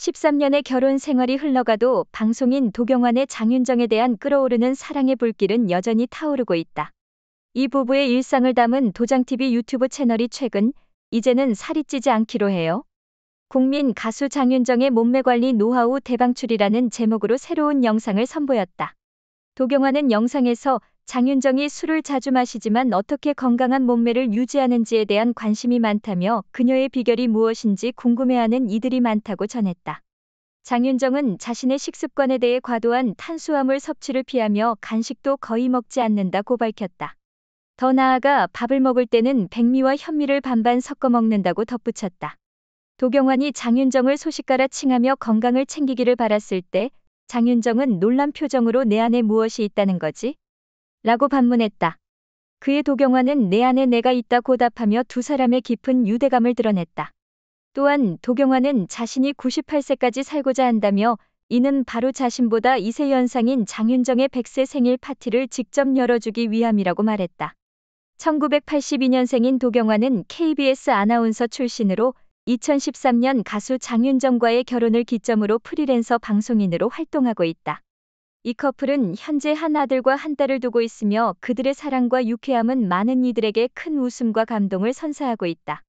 13년의 결혼 생활이 흘러가도 방송인 도경환의 장윤정에 대한 끌어오르는 사랑의 불길은 여전히 타오르고 있다. 이 부부의 일상을 담은 도장TV 유튜브 채널이 최근 이제는 살이 찌지 않기로 해요. 국민 가수 장윤정의 몸매관리 노하우 대방출이라는 제목으로 새로운 영상을 선보였다. 도경환은 영상에서 장윤정이 술을 자주 마시지만 어떻게 건강한 몸매를 유지하는지에 대한 관심이 많다며 그녀의 비결이 무엇인지 궁금해하는 이들이 많다고 전했다. 장윤정은 자신의 식습관에 대해 과도한 탄수화물 섭취를 피하며 간식도 거의 먹지 않는다고 밝혔다. 더 나아가 밥을 먹을 때는 백미와 현미를 반반 섞어 먹는다고 덧붙였다. 도경환이 장윤정을 소식가라 칭하며 건강을 챙기기를 바랐을 때 장윤정은 놀란 표정으로 내 안에 무엇이 있다는 거지? 라고 반문했다. 그의 도경화는 내 안에 내가 있다고 답하며 두 사람의 깊은 유대감을 드러냈다. 또한 도경화는 자신이 98세까지 살고자 한다며 이는 바로 자신보다 2세 연상인 장윤정의 100세 생일 파티를 직접 열어주기 위함이라고 말했다. 1982년생인 도경화는 KBS 아나운서 출신으로 2013년 가수 장윤정과의 결혼을 기점으로 프리랜서 방송인으로 활동하고 있다. 이 커플은 현재 한 아들과 한 딸을 두고 있으며 그들의 사랑과 유쾌함은 많은 이들에게 큰 웃음과 감동을 선사하고 있다.